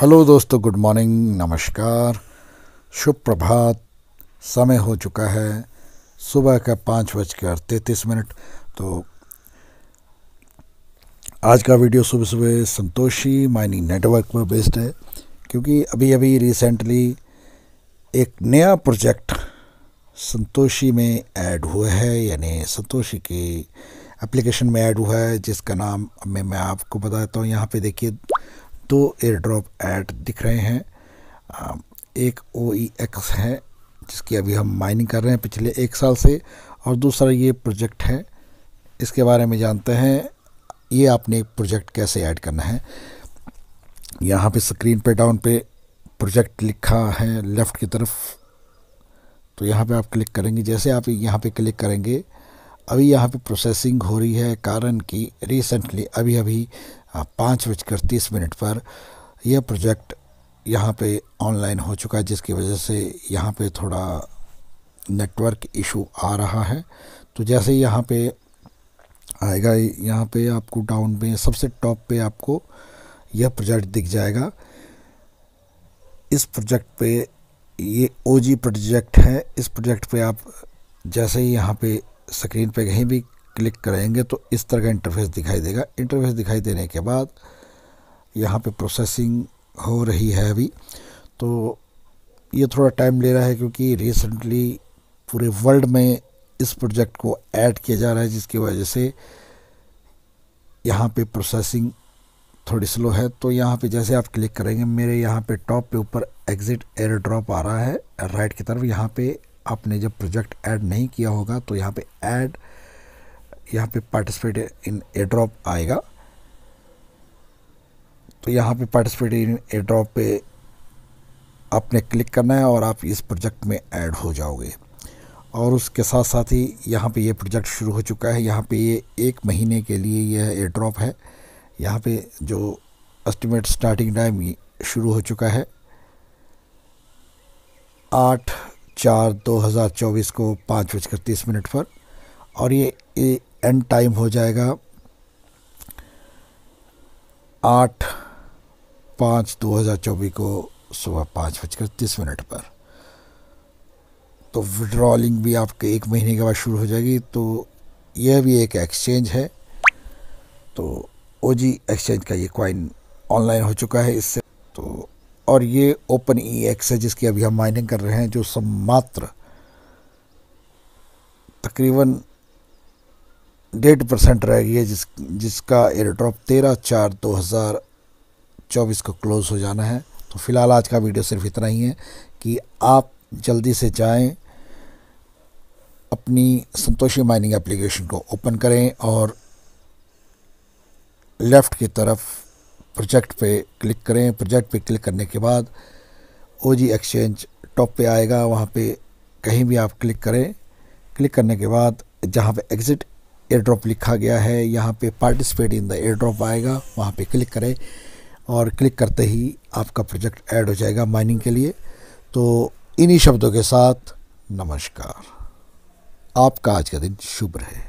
hello दोस्तों good morning नमस्कार शुभ प्रभात समय हो चुका है सुबह का पाँच बजकर तैंतीस मिनट तो आज का वीडियो सुबह सुबह संतोषी माइनिंग नेटवर्क पर बेस्ड है क्योंकि अभी अभी रिसेंटली एक नया प्रोजेक्ट संतोषी में ऐड हुआ है यानी संतोषी के एप्लीकेशन में ऐड हुआ है जिसका नाम मैं मैं आपको बताता हूँ यहाँ पे देखिए दो एयर ड्रॉप ऐड दिख रहे हैं एक ओ एक्स e है जिसकी अभी हम माइनिंग कर रहे हैं पिछले एक साल से और दूसरा ये प्रोजेक्ट है इसके बारे में जानते हैं ये आपने प्रोजेक्ट कैसे ऐड करना है यहाँ पे स्क्रीन पे डाउन पे प्रोजेक्ट लिखा है लेफ़्ट की तरफ तो यहाँ पे आप क्लिक करेंगे जैसे आप यहाँ पे क्लिक करेंगे अभी यहाँ पे प्रोसेसिंग हो रही है कारण कि रिसेंटली अभी अभी हाँ, पाँच बजकर तीस मिनट पर यह प्रोजेक्ट यहाँ पे ऑनलाइन हो चुका है जिसकी वजह से यहाँ पे थोड़ा नेटवर्क इशू आ रहा है तो जैसे ही यहाँ पे आएगा यहाँ पे आपको डाउन में सबसे टॉप पे आपको यह प्रोजेक्ट दिख जाएगा इस प्रोजेक्ट पे ये ओ प्रोजेक्ट है इस प्रोजेक्ट पे आप जैसे ही यहाँ पे स्क्रीन पे कहीं भी क्लिक करेंगे तो इस तरह का इंटरफेस दिखाई देगा इंटरफेस दिखाई देने के बाद यहाँ पे प्रोसेसिंग हो रही है अभी तो ये थोड़ा टाइम ले रहा है क्योंकि रिसेंटली पूरे वर्ल्ड में इस प्रोजेक्ट को ऐड किया जा रहा है जिसकी वजह से यहाँ पे प्रोसेसिंग थोड़ी स्लो है तो यहाँ पे जैसे आप क्लिक करेंगे मेरे यहाँ पे टॉप पे ऊपर एग्ज़िट एयर ड्रॉप आ रहा है राइट की तरफ यहाँ पे आपने जब प्रोजेक्ट ऐड नहीं किया होगा तो यहाँ पे ऐड add यहाँ पे पार्टिसिपेट इन ए ड्रॉप आएगा तो यहाँ पे पार्टिसिपेट इन ए ड्रॉप पे आपने क्लिक करना है और आप इस प्रोजेक्ट में ऐड हो जाओगे और उसके साथ साथ ही यहाँ पे ये प्रोजेक्ट शुरू हो चुका है यहाँ पे ये एक महीने के लिए यह ए ड्रॉप है यहाँ पे जो एस्टिमेट स्टार्टिंग टाइम शुरू हो चुका है आठ चार दो हज़ार चौबीस को पाँच बजकर तीस मिनट पर और ये एंड टाइम हो जाएगा आठ पाँच दो हज़ार चौबीस को सुबह पाँच बजकर तीस मिनट पर तो विड्रॉलिंग भी आपके एक महीने के बाद शुरू हो जाएगी तो यह भी एक एक्सचेंज है तो ओ जी एक्सचेंज का ये क्वाइन ऑनलाइन हो चुका है इससे तो और ये ओपन ई एक्स है जिसकी अभी हम माइनिंग कर रहे हैं जो सब मात्र तकरीबन डेढ़ परसेंट रह गई है जिस जिसका एयर ड्रॉप तेरह चार दो हज़ार चौबीस को क्लोज़ हो जाना है तो फ़िलहाल आज का वीडियो सिर्फ इतना ही है कि आप जल्दी से जाएं अपनी संतोषी माइनिंग एप्लीकेशन को ओपन करें और लेफ़्ट की तरफ प्रोजेक्ट पे क्लिक करें प्रोजेक्ट पे क्लिक करने के बाद ओ जी एक्सचेंज टॉप पे आएगा वहाँ पे कहीं भी आप क्लिक करें क्लिक करने के बाद जहाँ पे एग्ज़िट एयर ड्रॉप लिखा गया है यहाँ पे participate in the air drop आएगा वहाँ पे क्लिक करें और क्लिक करते ही आपका प्रोजेक्ट ऐड हो जाएगा माइनिंग के लिए तो इन्हीं शब्दों के साथ नमस्कार आपका आज का दिन शुभ रहे